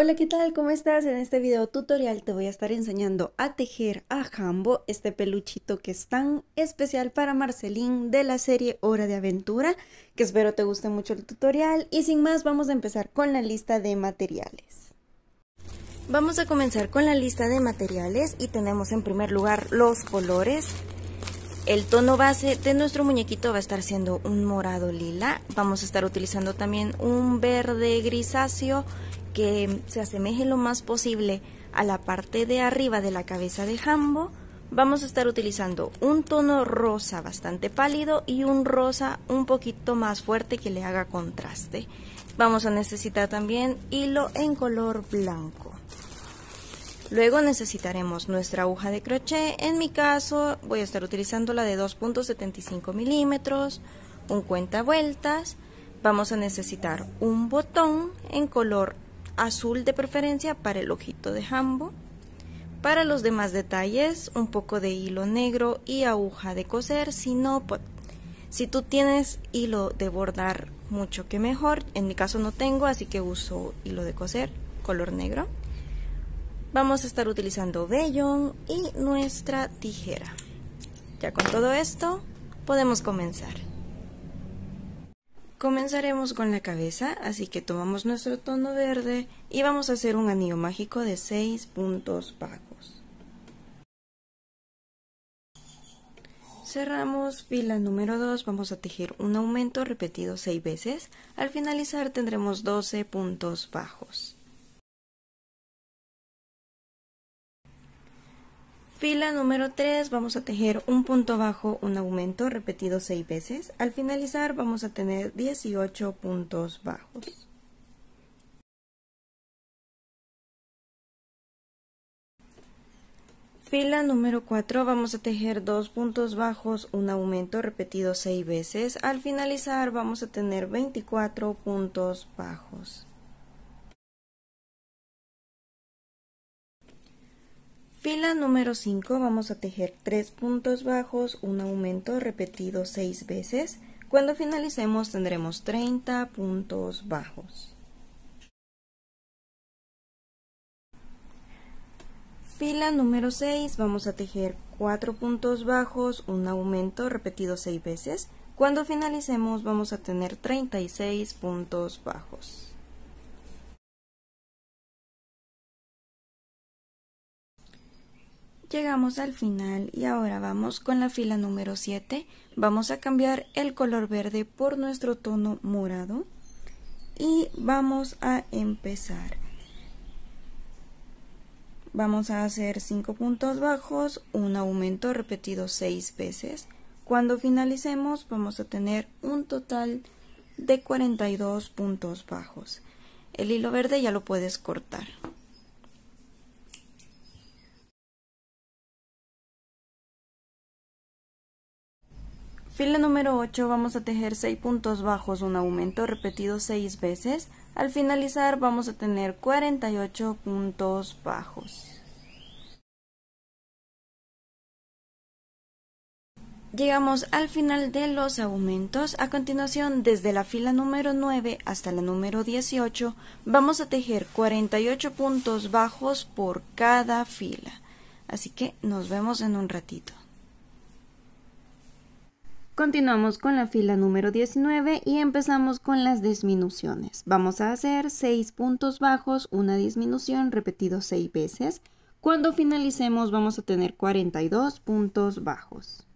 Hola, ¿qué tal? ¿Cómo estás? En este video tutorial te voy a estar enseñando a tejer a Jambo, este peluchito que es tan especial para Marcelín de la serie Hora de Aventura, que espero te guste mucho el tutorial y sin más vamos a empezar con la lista de materiales. Vamos a comenzar con la lista de materiales y tenemos en primer lugar los colores. El tono base de nuestro muñequito va a estar siendo un morado lila. Vamos a estar utilizando también un verde grisáceo que se asemeje lo más posible a la parte de arriba de la cabeza de jambo, vamos a estar utilizando un tono rosa bastante pálido y un rosa un poquito más fuerte que le haga contraste. Vamos a necesitar también hilo en color blanco. Luego necesitaremos nuestra aguja de crochet, en mi caso voy a estar utilizando la de 2.75 milímetros, un cuenta vueltas, vamos a necesitar un botón en color azul de preferencia para el ojito de jambo. Para los demás detalles, un poco de hilo negro y aguja de coser, si no, pues, si tú tienes hilo de bordar mucho que mejor, en mi caso no tengo, así que uso hilo de coser color negro. Vamos a estar utilizando vellón y nuestra tijera. Ya con todo esto, podemos comenzar. Comenzaremos con la cabeza, así que tomamos nuestro tono verde y vamos a hacer un anillo mágico de 6 puntos bajos. Cerramos fila número 2, vamos a tejer un aumento repetido 6 veces, al finalizar tendremos 12 puntos bajos. Fila número 3 vamos a tejer un punto bajo, un aumento repetido 6 veces. Al finalizar vamos a tener 18 puntos bajos. Fila número 4 vamos a tejer dos puntos bajos, un aumento repetido 6 veces. Al finalizar vamos a tener 24 puntos bajos. Fila número 5 vamos a tejer 3 puntos bajos, un aumento repetido 6 veces. Cuando finalicemos tendremos 30 puntos bajos. Fila número 6 vamos a tejer 4 puntos bajos, un aumento repetido 6 veces. Cuando finalicemos vamos a tener 36 puntos bajos. Llegamos al final y ahora vamos con la fila número 7. Vamos a cambiar el color verde por nuestro tono morado y vamos a empezar. Vamos a hacer 5 puntos bajos, un aumento repetido 6 veces. Cuando finalicemos vamos a tener un total de 42 puntos bajos. El hilo verde ya lo puedes cortar. Fila número 8 vamos a tejer 6 puntos bajos, un aumento repetido 6 veces. Al finalizar vamos a tener 48 puntos bajos. Llegamos al final de los aumentos. A continuación, desde la fila número 9 hasta la número 18, vamos a tejer 48 puntos bajos por cada fila. Así que nos vemos en un ratito. Continuamos con la fila número 19 y empezamos con las disminuciones. Vamos a hacer 6 puntos bajos, una disminución repetido 6 veces. Cuando finalicemos vamos a tener 42 puntos bajos.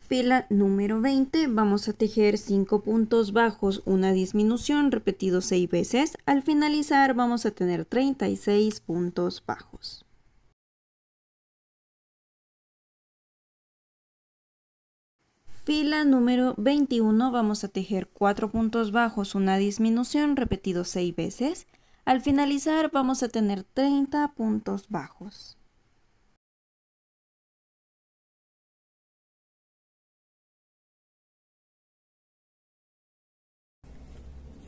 Fila número 20 vamos a tejer 5 puntos bajos, una disminución repetido 6 veces. Al finalizar vamos a tener 36 puntos bajos. Fila número 21 vamos a tejer 4 puntos bajos, una disminución repetido 6 veces. Al finalizar vamos a tener 30 puntos bajos.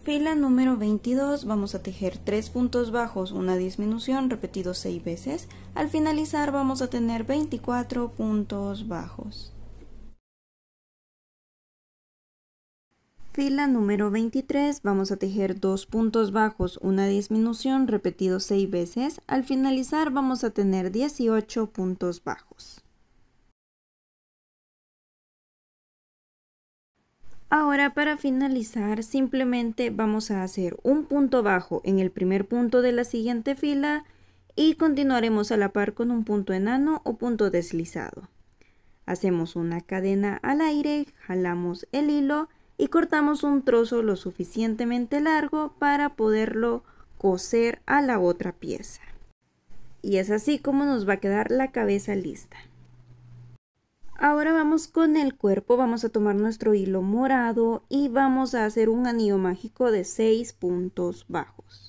Fila número 22 vamos a tejer 3 puntos bajos, una disminución repetido 6 veces. Al finalizar vamos a tener 24 puntos bajos. Fila número 23 vamos a tejer dos puntos bajos, una disminución repetido 6 veces. Al finalizar vamos a tener 18 puntos bajos. Ahora para finalizar simplemente vamos a hacer un punto bajo en el primer punto de la siguiente fila y continuaremos a la par con un punto enano o punto deslizado. Hacemos una cadena al aire, jalamos el hilo y cortamos un trozo lo suficientemente largo para poderlo coser a la otra pieza. Y es así como nos va a quedar la cabeza lista. Ahora vamos con el cuerpo, vamos a tomar nuestro hilo morado y vamos a hacer un anillo mágico de 6 puntos bajos.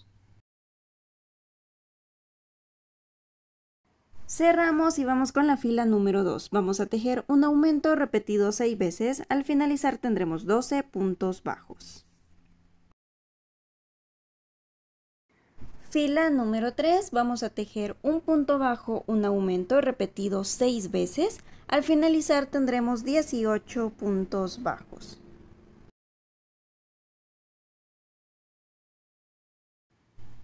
Cerramos y vamos con la fila número 2. Vamos a tejer un aumento repetido 6 veces. Al finalizar tendremos 12 puntos bajos. Fila número 3, vamos a tejer un punto bajo, un aumento repetido 6 veces. Al finalizar tendremos 18 puntos bajos.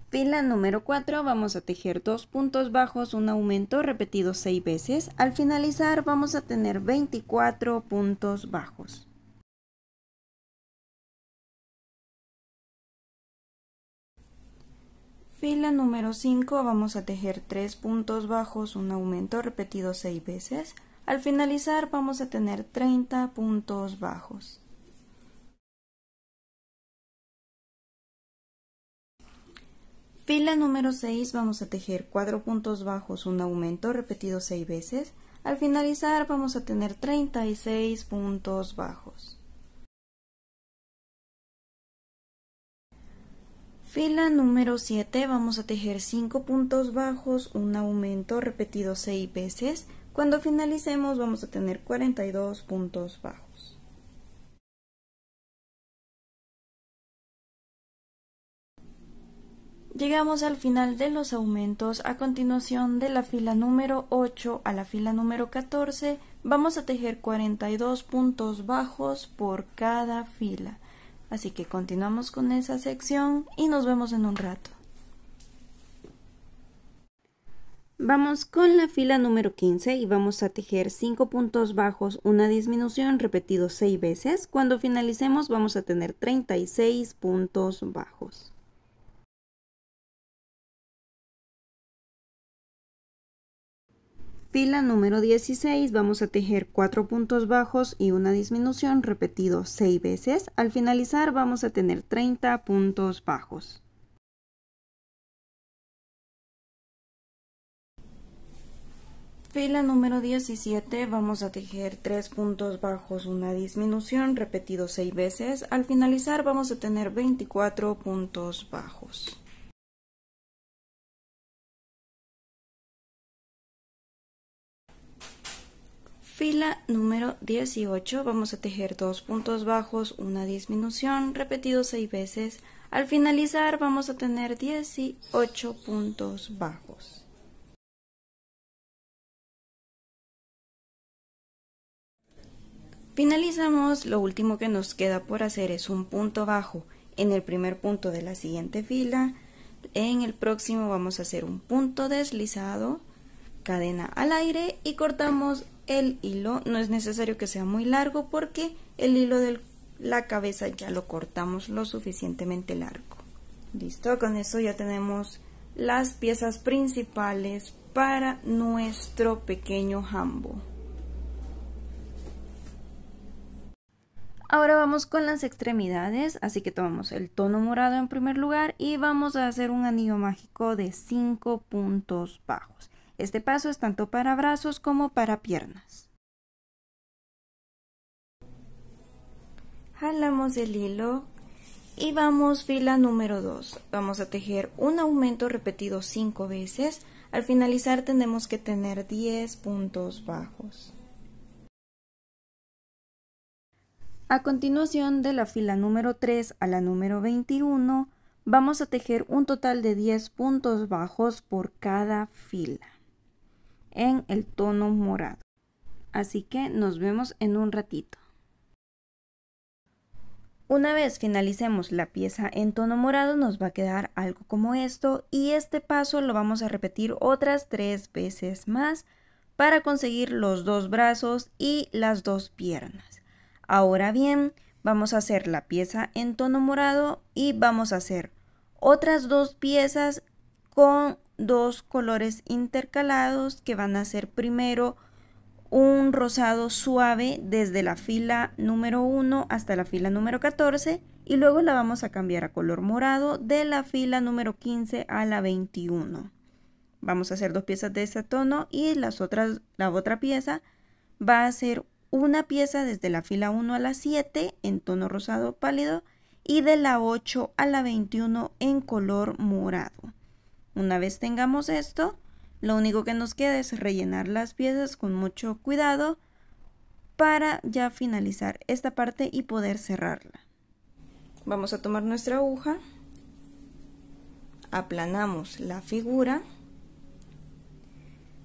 Fila número 4 vamos a tejer 2 puntos bajos, un aumento repetido 6 veces. Al finalizar vamos a tener 24 puntos bajos. Fila número 5 vamos a tejer 3 puntos bajos, un aumento repetido 6 veces. Al finalizar vamos a tener 30 puntos bajos. Fila número 6 vamos a tejer 4 puntos bajos, un aumento repetido 6 veces. Al finalizar vamos a tener 36 puntos bajos. Fila número 7 vamos a tejer 5 puntos bajos, un aumento repetido 6 veces. Cuando finalicemos vamos a tener 42 puntos bajos. Llegamos al final de los aumentos. A continuación, de la fila número 8 a la fila número 14, vamos a tejer 42 puntos bajos por cada fila. Así que continuamos con esa sección y nos vemos en un rato. Vamos con la fila número 15 y vamos a tejer 5 puntos bajos, una disminución repetido 6 veces. Cuando finalicemos vamos a tener 36 puntos bajos. Fila número 16 vamos a tejer 4 puntos bajos y una disminución repetido 6 veces. Al finalizar vamos a tener 30 puntos bajos. Fila número 17 vamos a tejer 3 puntos bajos, una disminución repetido 6 veces. Al finalizar vamos a tener 24 puntos bajos. Fila número 18 vamos a tejer dos puntos bajos, una disminución, repetido seis veces. Al finalizar vamos a tener 18 puntos bajos. Finalizamos, lo último que nos queda por hacer es un punto bajo en el primer punto de la siguiente fila. En el próximo vamos a hacer un punto deslizado cadena al aire y cortamos el hilo. No es necesario que sea muy largo porque el hilo de la cabeza ya lo cortamos lo suficientemente largo. Listo, con eso ya tenemos las piezas principales para nuestro pequeño jambo. Ahora vamos con las extremidades, así que tomamos el tono morado en primer lugar y vamos a hacer un anillo mágico de 5 puntos bajos. Este paso es tanto para brazos como para piernas. Jalamos el hilo y vamos fila número 2. Vamos a tejer un aumento repetido 5 veces. Al finalizar tenemos que tener 10 puntos bajos. A continuación de la fila número 3 a la número 21 vamos a tejer un total de 10 puntos bajos por cada fila en el tono morado. Así que nos vemos en un ratito. Una vez finalicemos la pieza en tono morado nos va a quedar algo como esto y este paso lo vamos a repetir otras tres veces más para conseguir los dos brazos y las dos piernas. Ahora bien, vamos a hacer la pieza en tono morado y vamos a hacer otras dos piezas con dos colores intercalados que van a ser primero un rosado suave desde la fila número 1 hasta la fila número 14 y luego la vamos a cambiar a color morado de la fila número 15 a la 21. Vamos a hacer dos piezas de este tono y las otras, la otra pieza va a ser una pieza desde la fila 1 a la 7 en tono rosado pálido y de la 8 a la 21 en color morado. Una vez tengamos esto, lo único que nos queda es rellenar las piezas con mucho cuidado para ya finalizar esta parte y poder cerrarla. Vamos a tomar nuestra aguja, aplanamos la figura,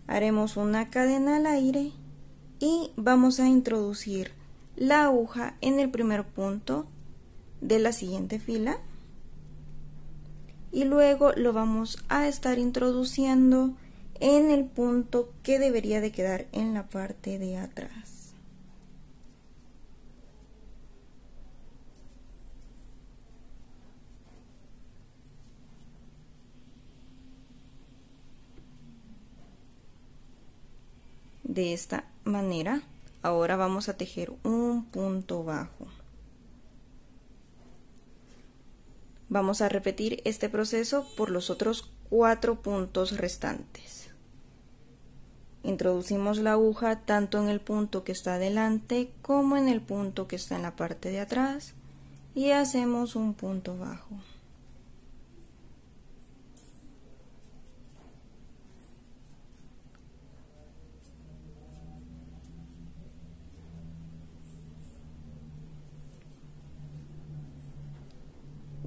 haremos una cadena al aire y vamos a introducir la aguja en el primer punto de la siguiente fila y luego lo vamos a estar introduciendo en el punto que debería de quedar en la parte de atrás. De esta manera, ahora vamos a tejer un punto bajo. Vamos a repetir este proceso por los otros cuatro puntos restantes. Introducimos la aguja tanto en el punto que está adelante como en el punto que está en la parte de atrás y hacemos un punto bajo.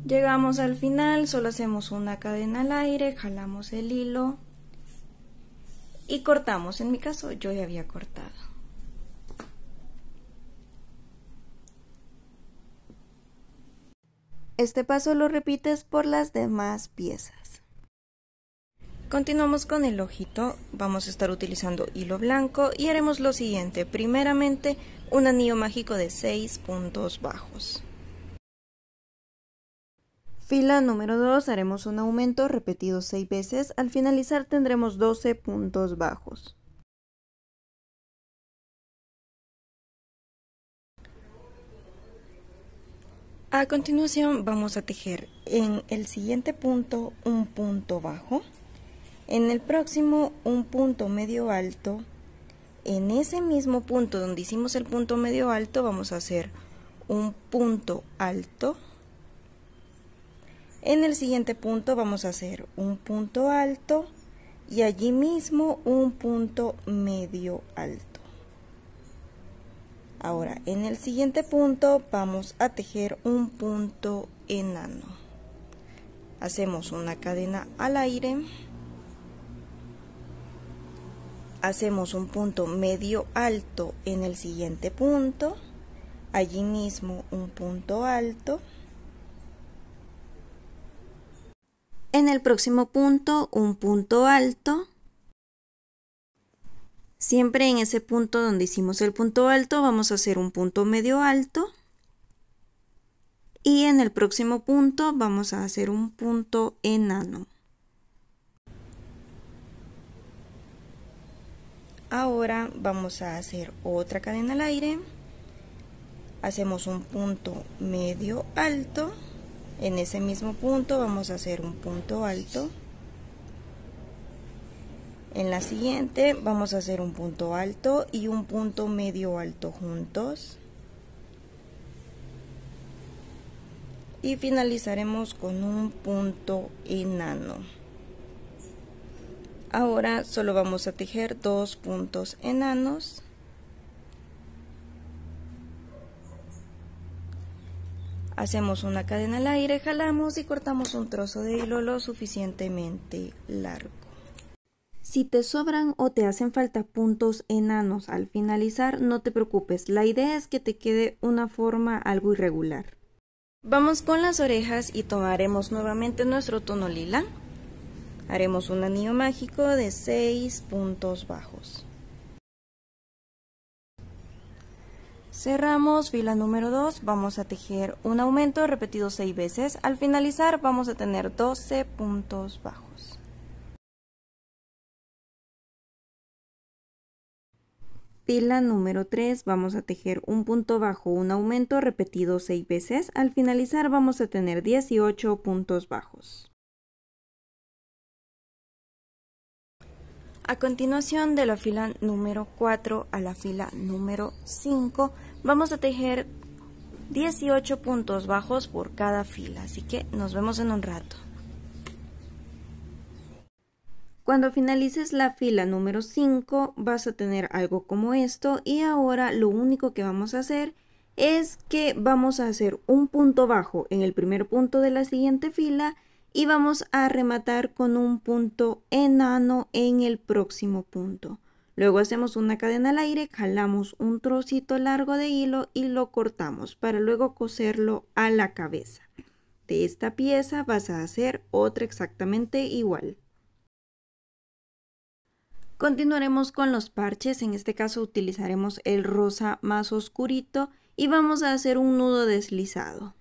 Llegamos al final, solo hacemos una cadena al aire, jalamos el hilo y cortamos. En mi caso yo ya había cortado. Este paso lo repites por las demás piezas. Continuamos con el ojito, vamos a estar utilizando hilo blanco y haremos lo siguiente, primeramente un anillo mágico de 6 puntos bajos. Fila número 2 haremos un aumento repetido 6 veces, al finalizar tendremos 12 puntos bajos. A continuación vamos a tejer en el siguiente punto un punto bajo, en el próximo un punto medio alto, en ese mismo punto donde hicimos el punto medio alto vamos a hacer un punto alto, en el siguiente punto vamos a hacer un punto alto y allí mismo un punto medio alto. Ahora, en el siguiente punto vamos a tejer un punto enano. Hacemos una cadena al aire. Hacemos un punto medio alto en el siguiente punto. Allí mismo un punto alto. En el próximo punto, un punto alto. Siempre en ese punto donde hicimos el punto alto, vamos a hacer un punto medio alto. Y en el próximo punto vamos a hacer un punto enano. Ahora vamos a hacer otra cadena al aire. Hacemos un punto medio alto en ese mismo punto vamos a hacer un punto alto en la siguiente vamos a hacer un punto alto y un punto medio alto juntos y finalizaremos con un punto enano ahora solo vamos a tejer dos puntos enanos Hacemos una cadena al aire, jalamos y cortamos un trozo de hilo lo suficientemente largo. Si te sobran o te hacen falta puntos enanos al finalizar, no te preocupes, la idea es que te quede una forma algo irregular. Vamos con las orejas y tomaremos nuevamente nuestro tono lila. Haremos un anillo mágico de 6 puntos bajos. Cerramos fila número 2, vamos a tejer un aumento repetido 6 veces. Al finalizar vamos a tener 12 puntos bajos. Fila número 3, vamos a tejer un punto bajo, un aumento repetido 6 veces. Al finalizar vamos a tener 18 puntos bajos. A continuación de la fila número 4 a la fila número 5 Vamos a tejer 18 puntos bajos por cada fila, así que nos vemos en un rato. Cuando finalices la fila número 5 vas a tener algo como esto y ahora lo único que vamos a hacer es que vamos a hacer un punto bajo en el primer punto de la siguiente fila y vamos a rematar con un punto enano en el próximo punto. Luego hacemos una cadena al aire, jalamos un trocito largo de hilo y lo cortamos para luego coserlo a la cabeza. De esta pieza vas a hacer otra exactamente igual. Continuaremos con los parches, en este caso utilizaremos el rosa más oscurito y vamos a hacer un nudo deslizado.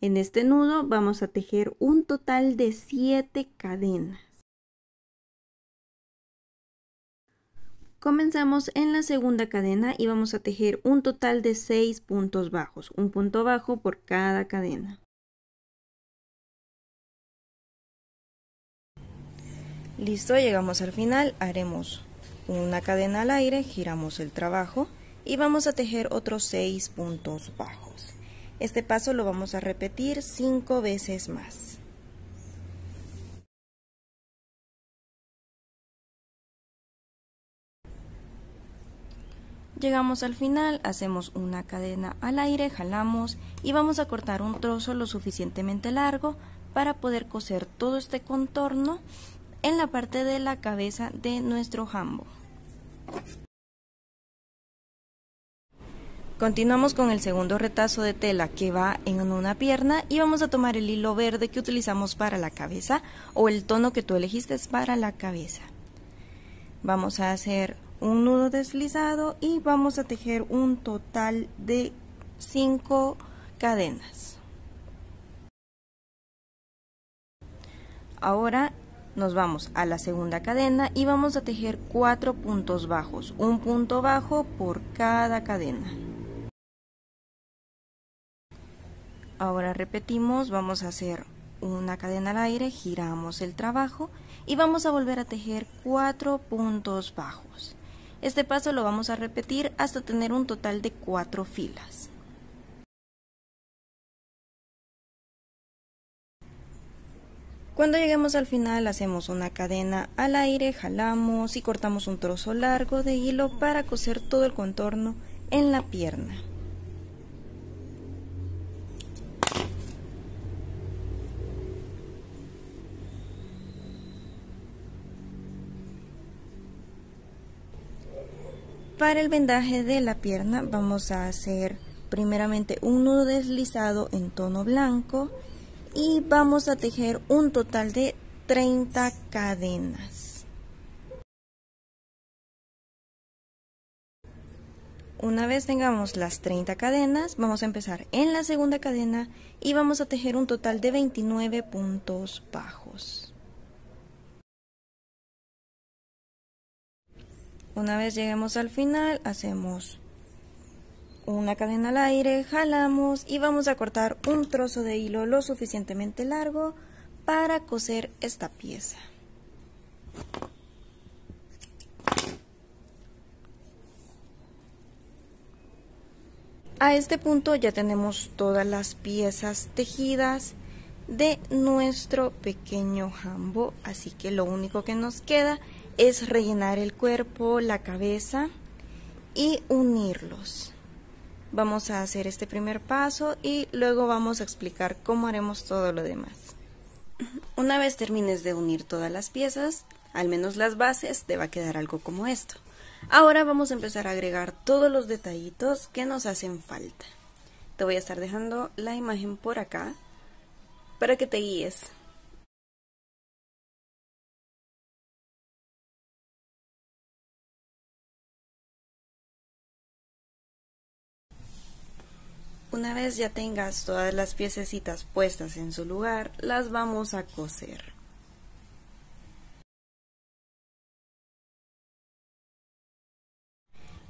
En este nudo vamos a tejer un total de 7 cadenas. Comenzamos en la segunda cadena y vamos a tejer un total de 6 puntos bajos, un punto bajo por cada cadena. Listo, llegamos al final, haremos una cadena al aire, giramos el trabajo y vamos a tejer otros 6 puntos bajos. Este paso lo vamos a repetir 5 veces más. Llegamos al final, hacemos una cadena al aire, jalamos y vamos a cortar un trozo lo suficientemente largo para poder coser todo este contorno en la parte de la cabeza de nuestro jambo. Continuamos con el segundo retazo de tela que va en una pierna y vamos a tomar el hilo verde que utilizamos para la cabeza o el tono que tú elegiste para la cabeza. Vamos a hacer un nudo deslizado y vamos a tejer un total de 5 cadenas. Ahora nos vamos a la segunda cadena y vamos a tejer 4 puntos bajos, un punto bajo por cada cadena. Ahora repetimos, vamos a hacer una cadena al aire, giramos el trabajo y vamos a volver a tejer 4 puntos bajos. Este paso lo vamos a repetir hasta tener un total de cuatro filas. Cuando lleguemos al final hacemos una cadena al aire, jalamos y cortamos un trozo largo de hilo para coser todo el contorno en la pierna. Para el vendaje de la pierna vamos a hacer primeramente un nudo deslizado en tono blanco y vamos a tejer un total de 30 cadenas. Una vez tengamos las 30 cadenas, vamos a empezar en la segunda cadena y vamos a tejer un total de 29 puntos bajos. Una vez lleguemos al final, hacemos una cadena al aire, jalamos y vamos a cortar un trozo de hilo lo suficientemente largo para coser esta pieza. A este punto ya tenemos todas las piezas tejidas de nuestro pequeño jambo, así que lo único que nos queda es rellenar el cuerpo, la cabeza y unirlos. Vamos a hacer este primer paso y luego vamos a explicar cómo haremos todo lo demás. Una vez termines de unir todas las piezas, al menos las bases, te va a quedar algo como esto. Ahora vamos a empezar a agregar todos los detallitos que nos hacen falta. Te voy a estar dejando la imagen por acá para que te guíes. Una vez ya tengas todas las piececitas puestas en su lugar, las vamos a coser.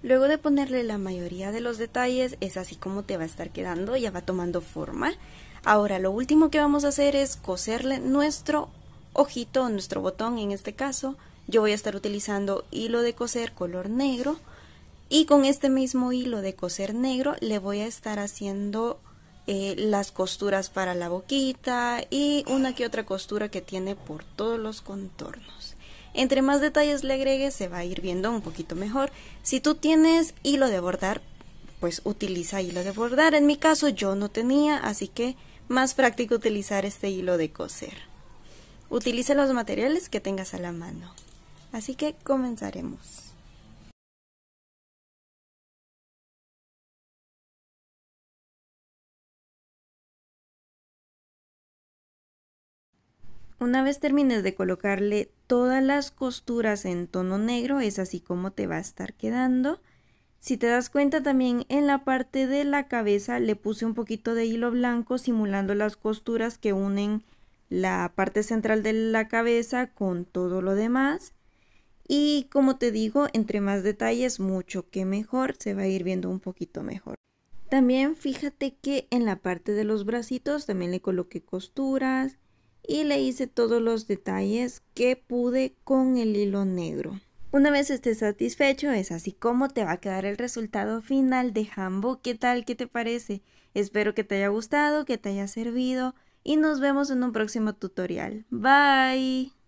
Luego de ponerle la mayoría de los detalles, es así como te va a estar quedando, ya va tomando forma. Ahora lo último que vamos a hacer es coserle nuestro ojito, nuestro botón en este caso. Yo voy a estar utilizando hilo de coser color negro y con este mismo hilo de coser negro le voy a estar haciendo eh, las costuras para la boquita y una que otra costura que tiene por todos los contornos. Entre más detalles le agregues se va a ir viendo un poquito mejor. Si tú tienes hilo de bordar, pues utiliza hilo de bordar. En mi caso yo no tenía, así que más práctico utilizar este hilo de coser. utilice los materiales que tengas a la mano. Así que comenzaremos. Una vez termines de colocarle todas las costuras en tono negro, es así como te va a estar quedando. Si te das cuenta también en la parte de la cabeza le puse un poquito de hilo blanco simulando las costuras que unen la parte central de la cabeza con todo lo demás. Y como te digo, entre más detalles, mucho que mejor, se va a ir viendo un poquito mejor. También fíjate que en la parte de los bracitos también le coloqué costuras y le hice todos los detalles que pude con el hilo negro. Una vez estés satisfecho, es así como te va a quedar el resultado final de Hambo. ¿Qué tal? ¿Qué te parece? Espero que te haya gustado, que te haya servido y nos vemos en un próximo tutorial. Bye.